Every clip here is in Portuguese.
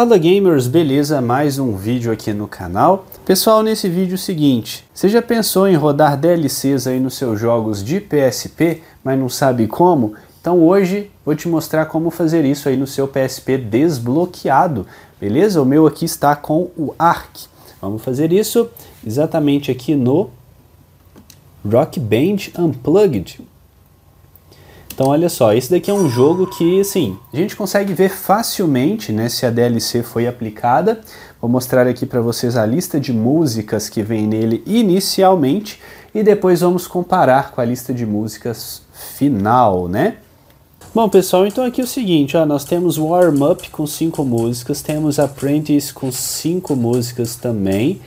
Fala gamers, beleza? Mais um vídeo aqui no canal. Pessoal, nesse vídeo é o seguinte, você já pensou em rodar DLCs aí nos seus jogos de PSP, mas não sabe como? Então hoje vou te mostrar como fazer isso aí no seu PSP desbloqueado, beleza? O meu aqui está com o ARC. Vamos fazer isso exatamente aqui no Rock Band Unplugged. Então olha só, esse daqui é um jogo que, assim, a gente consegue ver facilmente, né, se a DLC foi aplicada. Vou mostrar aqui para vocês a lista de músicas que vem nele inicialmente e depois vamos comparar com a lista de músicas final, né? Bom, pessoal, então aqui é o seguinte, ó, nós temos Warm Up com cinco músicas, temos Apprentice com cinco músicas também.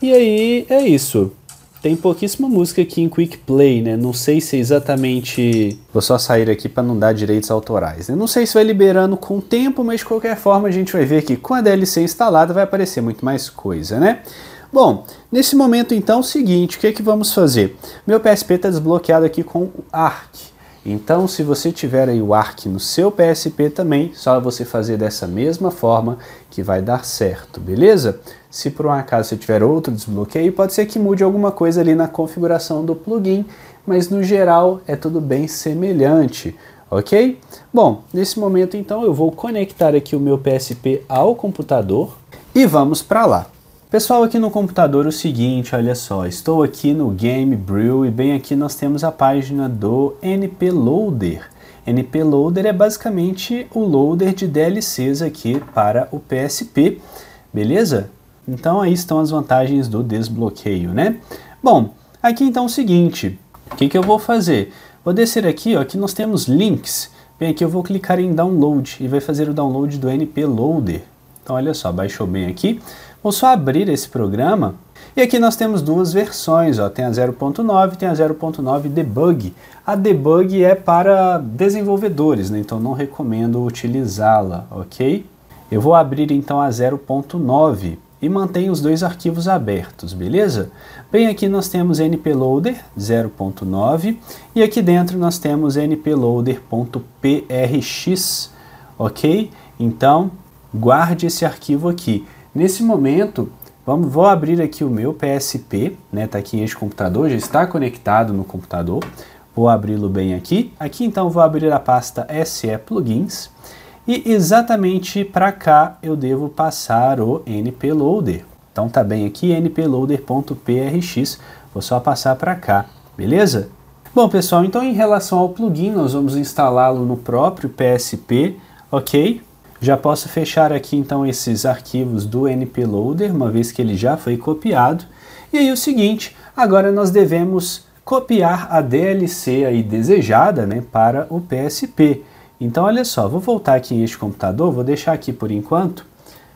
E aí, é isso. Tem pouquíssima música aqui em Quick Play, né? Não sei se é exatamente. Vou só sair aqui para não dar direitos autorais. Né? Não sei se vai liberando com o tempo, mas de qualquer forma a gente vai ver que com a DLC instalada vai aparecer muito mais coisa, né? Bom, nesse momento então, é o seguinte, o que é que vamos fazer? Meu PSP está desbloqueado aqui com o ARC. Então, se você tiver aí o ARC no seu PSP também, só você fazer dessa mesma forma que vai dar certo, beleza? Se por um acaso você tiver outro desbloqueio, pode ser que mude alguma coisa ali na configuração do plugin, mas no geral é tudo bem semelhante, ok? Bom, nesse momento então eu vou conectar aqui o meu PSP ao computador e vamos para lá. Pessoal, aqui no computador o seguinte, olha só, estou aqui no Game Brew e bem aqui nós temos a página do NP Loader. NP Loader é basicamente o loader de DLCs aqui para o PSP, beleza? Então aí estão as vantagens do desbloqueio, né? Bom, aqui então é o seguinte, o que, que eu vou fazer? Vou descer aqui, ó, aqui nós temos links. Bem aqui eu vou clicar em download e vai fazer o download do NP Loader. Então olha só, baixou bem aqui. Vou só abrir esse programa. E aqui nós temos duas versões, ó, tem a 0.9 e tem a 0.9 debug. A debug é para desenvolvedores, né, então não recomendo utilizá-la, ok? Eu vou abrir então a 0.9 e mantenho os dois arquivos abertos, beleza? Bem, aqui nós temos nploader 0.9 e aqui dentro nós temos nploader.prx, ok? Então, guarde esse arquivo aqui. Nesse momento, vamos, vou abrir aqui o meu PSP, né? Tá aqui este computador, já está conectado no computador. Vou abri-lo bem aqui. Aqui então vou abrir a pasta SE Plugins. E exatamente para cá eu devo passar o nploader. Então tá bem aqui, nploader.prx. Vou só passar para cá, beleza? Bom, pessoal, então em relação ao plugin, nós vamos instalá-lo no próprio PSP, ok? Já posso fechar aqui então esses arquivos do nploader, uma vez que ele já foi copiado. E aí o seguinte, agora nós devemos copiar a DLC aí desejada né, para o PSP. Então olha só, vou voltar aqui em este computador, vou deixar aqui por enquanto,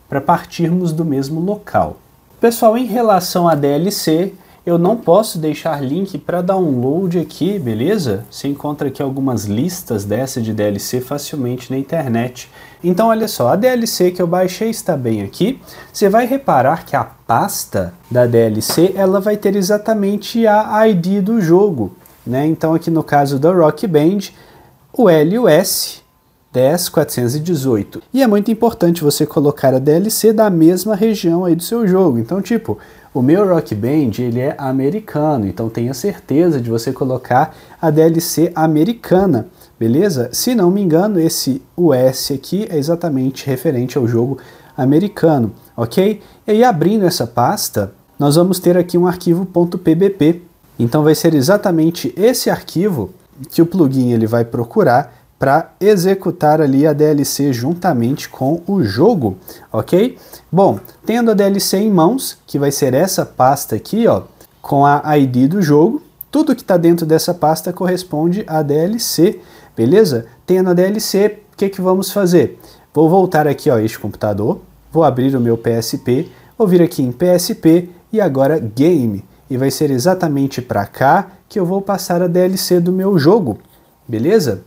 para partirmos do mesmo local. Pessoal, em relação à DLC, eu não posso deixar link para download aqui, beleza? Você encontra aqui algumas listas dessa de DLC facilmente na internet. Então olha só, a DLC que eu baixei está bem aqui. Você vai reparar que a pasta da DLC ela vai ter exatamente a ID do jogo. Né? Então aqui no caso da Rock Band, o L e o S 10418. E é muito importante você colocar a DLC da mesma região aí do seu jogo. Então, tipo, o meu Rock Band, ele é americano, então tenha certeza de você colocar a DLC americana, beleza? Se não me engano, esse US aqui é exatamente referente ao jogo americano, ok? E aí, abrindo essa pasta, nós vamos ter aqui um arquivo .pbp. Então vai ser exatamente esse arquivo que o plugin ele vai procurar para executar ali a DLC juntamente com o jogo, ok? Bom, tendo a DLC em mãos, que vai ser essa pasta aqui, ó, com a ID do jogo, tudo que está dentro dessa pasta corresponde à DLC, beleza? Tendo a DLC, o que, que vamos fazer? Vou voltar aqui ó, este computador, vou abrir o meu PSP, vou vir aqui em PSP e agora Game. E vai ser exatamente para cá que eu vou passar a DLC do meu jogo, beleza?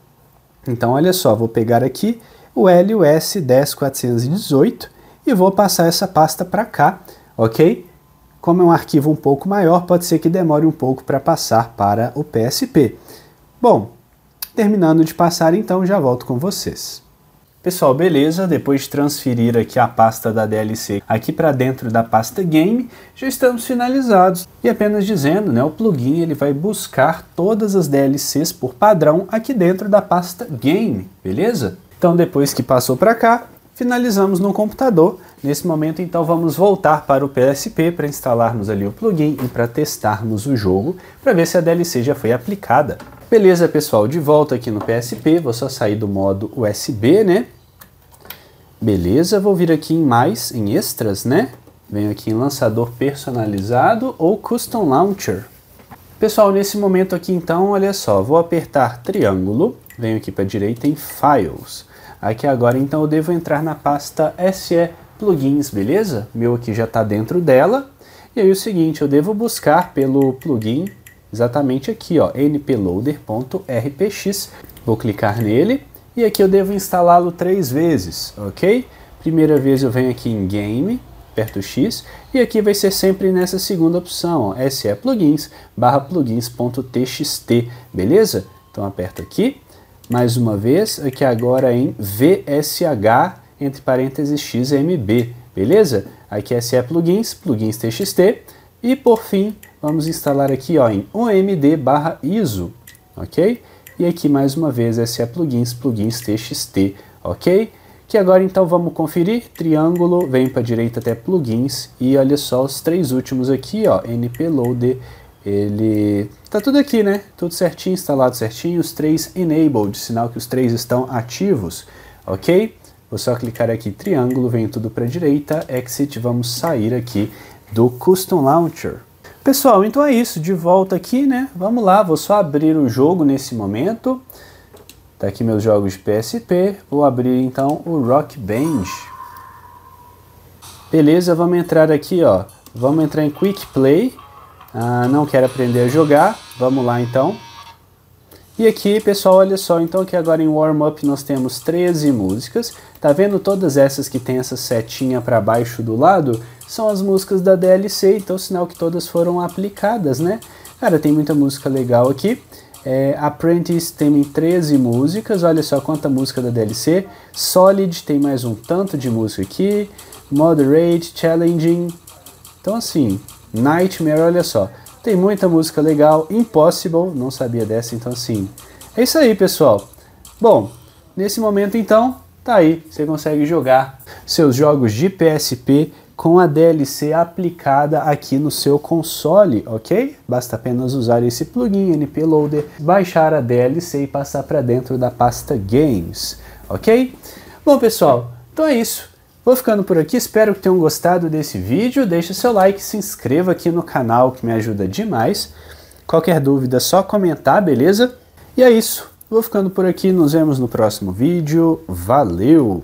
Então, olha só, vou pegar aqui o LUS 10418 e vou passar essa pasta para cá, ok? Como é um arquivo um pouco maior, pode ser que demore um pouco para passar para o PSP. Bom, terminando de passar, então já volto com vocês. Pessoal, beleza? Depois de transferir aqui a pasta da DLC aqui para dentro da pasta game, já estamos finalizados. E apenas dizendo, né, o plugin ele vai buscar todas as DLCs por padrão aqui dentro da pasta game, beleza? Então depois que passou para cá, finalizamos no computador. Nesse momento, então, vamos voltar para o PSP para instalarmos ali o plugin e para testarmos o jogo, para ver se a DLC já foi aplicada. Beleza, pessoal, de volta aqui no PSP, vou só sair do modo USB, né? Beleza, vou vir aqui em mais, em extras, né? Venho aqui em lançador personalizado ou custom launcher. Pessoal, nesse momento aqui então, olha só, vou apertar triângulo, venho aqui para a direita em files. Aqui agora então eu devo entrar na pasta SE plugins, beleza? Meu aqui já está dentro dela. E aí o seguinte, eu devo buscar pelo plugin exatamente aqui, ó, nploader.rpx. Vou clicar nele e aqui eu devo instalá-lo três vezes, ok? Primeira vez eu venho aqui em Game, aperto X, e aqui vai ser sempre nessa segunda opção, ó, SE plugins barra plugins.txt, beleza? Então aperto aqui, mais uma vez, aqui agora em VSH, entre parênteses XMB, beleza? Aqui é SE plugins, plugins.txt, e por fim vamos instalar aqui ó, em omd barra ISO, ok? E aqui mais uma vez SE é plugins, plugins txt, ok? Que agora então vamos conferir, triângulo, vem para a direita até plugins e olha só os três últimos aqui, ó, Loader, ele tá tudo aqui, né? Tudo certinho, instalado certinho, os três enabled, sinal que os três estão ativos, ok? Vou só clicar aqui triângulo, vem tudo para a direita, exit, vamos sair aqui do custom launcher. Pessoal, então é isso, de volta aqui, né? Vamos lá, vou só abrir o jogo nesse momento. Tá aqui meus jogos de PSP, vou abrir então o Rock Band. Beleza, vamos entrar aqui, ó. Vamos entrar em Quick Play. Ah, não quero aprender a jogar, vamos lá então. E aqui, pessoal, olha só, então aqui agora em Warm Up nós temos 13 músicas. Tá vendo todas essas que tem essa setinha para baixo do lado? São as músicas da DLC, então sinal que todas foram aplicadas, né? Cara, tem muita música legal aqui. É, Apprentice tem 13 músicas, olha só quanta música da DLC. Solid tem mais um tanto de música aqui. Moderate, Challenging. Então assim, Nightmare, olha só. Tem muita música legal. Impossible, não sabia dessa, então sim. É isso aí, pessoal. Bom, nesse momento então, tá aí. Você consegue jogar seus jogos de PSP com a DLC aplicada aqui no seu console, ok? Basta apenas usar esse plugin NP Loader, baixar a DLC e passar para dentro da pasta Games, ok? Bom, pessoal, então é isso. Vou ficando por aqui, espero que tenham gostado desse vídeo. Deixe seu like, se inscreva aqui no canal que me ajuda demais. Qualquer dúvida é só comentar, beleza? E é isso. Vou ficando por aqui, nos vemos no próximo vídeo. Valeu!